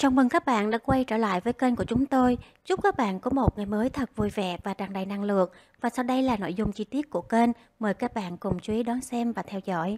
Chào mừng các bạn đã quay trở lại với kênh của chúng tôi. Chúc các bạn có một ngày mới thật vui vẻ và tràn đầy năng lượng. Và sau đây là nội dung chi tiết của kênh. Mời các bạn cùng chú ý đón xem và theo dõi.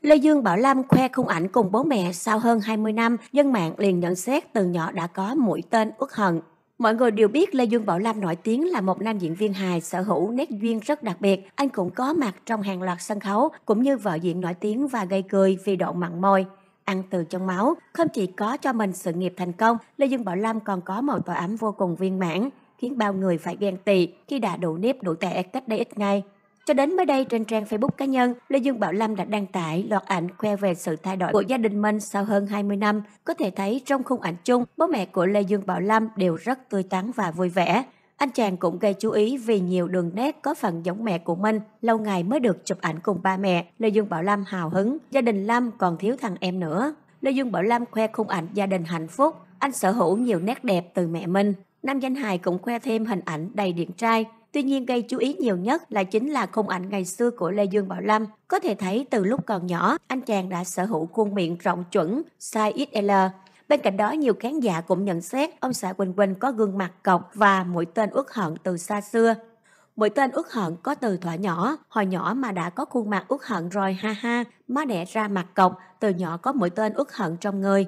Lê Dương Bảo Lam khoe khung ảnh cùng bố mẹ sau hơn 20 năm, dân mạng liền nhận xét từ nhỏ đã có mũi tên uất hận. Mọi người đều biết Lê Dương Bảo Lam nổi tiếng là một nam diễn viên hài sở hữu nét duyên rất đặc biệt. Anh cũng có mặt trong hàng loạt sân khấu, cũng như vợ diện nổi tiếng và gây cười vì độ mặn môi ăn từ trong máu. Không chỉ có cho mình sự nghiệp thành công, Lê Dương Bảo Lâm còn có một tòa ấm vô cùng viên mãn, khiến bao người phải ghen tị khi đã đủ nếp đủ tẻ cách đây ít ngày. Cho đến mới đây trên trang Facebook cá nhân, Lê Dương Bảo Lâm đã đăng tải loạt ảnh khoe về sự thay đổi của gia đình mình sau hơn 20 năm. Có thể thấy trong khung ảnh chung, bố mẹ của Lê Dương Bảo Lâm đều rất tươi tắn và vui vẻ. Anh chàng cũng gây chú ý vì nhiều đường nét có phần giống mẹ của mình, lâu ngày mới được chụp ảnh cùng ba mẹ. Lê Dương Bảo Lam hào hứng, gia đình lâm còn thiếu thằng em nữa. Lê Dương Bảo Lam khoe khung ảnh gia đình hạnh phúc, anh sở hữu nhiều nét đẹp từ mẹ mình. Nam danh hài cũng khoe thêm hình ảnh đầy điện trai, Tuy nhiên gây chú ý nhiều nhất là chính là khung ảnh ngày xưa của Lê Dương Bảo Lâm. Có thể thấy từ lúc còn nhỏ, anh chàng đã sở hữu khuôn miệng rộng chuẩn, size XL. Bên cạnh đó, nhiều khán giả cũng nhận xét ông xã Quỳnh Quỳnh có gương mặt cọc và mũi tên uất hận từ xa xưa. Mũi tên uất hận có từ thỏa nhỏ, hồi nhỏ mà đã có khuôn mặt uất hận rồi ha ha, má đẻ ra mặt cọc, từ nhỏ có mũi tên uất hận trong người.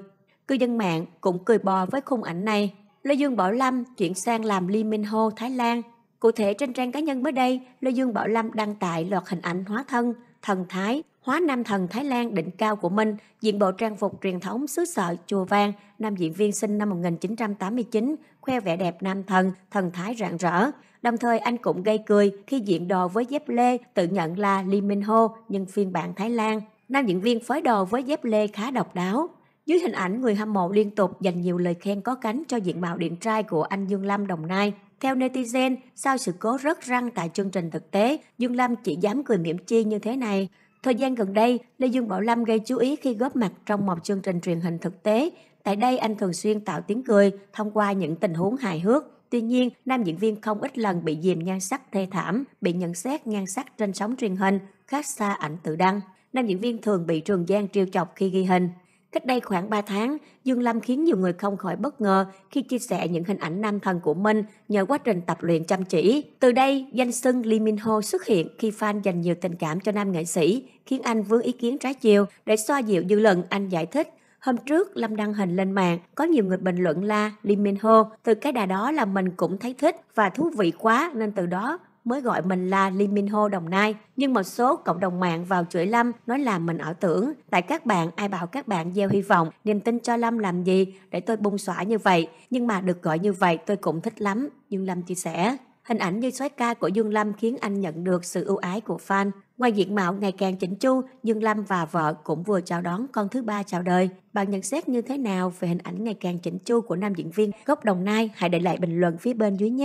Cư dân mạng cũng cười bò với khung ảnh này. Lê Dương Bảo Lâm chuyển sang làm Lee Min Ho Thái Lan. Cụ thể trên trang cá nhân mới đây, Lê Dương Bảo Lâm đăng tải loạt hình ảnh hóa thân, thần Thái, hóa nam thần Thái Lan đỉnh cao của Minh, diện bộ trang phục truyền thống xứ sở Chùa Vang, nam diễn viên sinh năm 1989, khoe vẻ đẹp nam thần, thần thái rạng rỡ. Đồng thời anh cũng gây cười khi diện đồ với dép lê tự nhận là Lee Min Ho, nhưng phiên bản Thái Lan. Nam diễn viên phối đồ với dép lê khá độc đáo, dưới hình ảnh, người hâm mộ liên tục dành nhiều lời khen có cánh cho diện mạo điện trai của anh Dương Lâm Đồng Nai. Theo netizen, sau sự cố rớt răng tại chương trình thực tế, Dương Lâm chỉ dám cười mỉm chi như thế này. Thời gian gần đây, Lê Dương Bảo Lâm gây chú ý khi góp mặt trong một chương trình truyền hình thực tế. Tại đây, anh thường xuyên tạo tiếng cười thông qua những tình huống hài hước. Tuy nhiên, nam diễn viên không ít lần bị dìm nhan sắc thê thảm, bị nhận xét nhan sắc trên sóng truyền hình, khác xa ảnh tự đăng. Nam diễn viên thường bị Trường Giang trêu chọc khi ghi hình. Cách đây khoảng 3 tháng, Dương Lâm khiến nhiều người không khỏi bất ngờ khi chia sẻ những hình ảnh nam thần của mình nhờ quá trình tập luyện chăm chỉ. Từ đây, danh xưng Lee Min Ho xuất hiện khi fan dành nhiều tình cảm cho nam nghệ sĩ, khiến anh vướng ý kiến trái chiều. Để xoa dịu dư luận, anh giải thích. Hôm trước, Lâm đăng hình lên mạng, có nhiều người bình luận la Lee Min Ho. Từ cái đà đó là mình cũng thấy thích và thú vị quá nên từ đó mới gọi mình là Lee Min Ho Đồng Nai, nhưng một số cộng đồng mạng vào chửi Lâm nói là mình ảo tưởng. Tại các bạn, ai bảo các bạn gieo hy vọng, niềm tin cho Lâm làm gì để tôi bung xõa như vậy. Nhưng mà được gọi như vậy tôi cũng thích lắm, Dương Lâm chia sẻ. Hình ảnh như xoáy ca của Dương Lâm khiến anh nhận được sự ưu ái của fan. Ngoài diện mạo ngày càng chỉnh chu, Dương Lâm và vợ cũng vừa chào đón con thứ ba chào đời. Bạn nhận xét như thế nào về hình ảnh ngày càng chỉnh chu của nam diễn viên gốc Đồng Nai? Hãy để lại bình luận phía bên dưới nhé.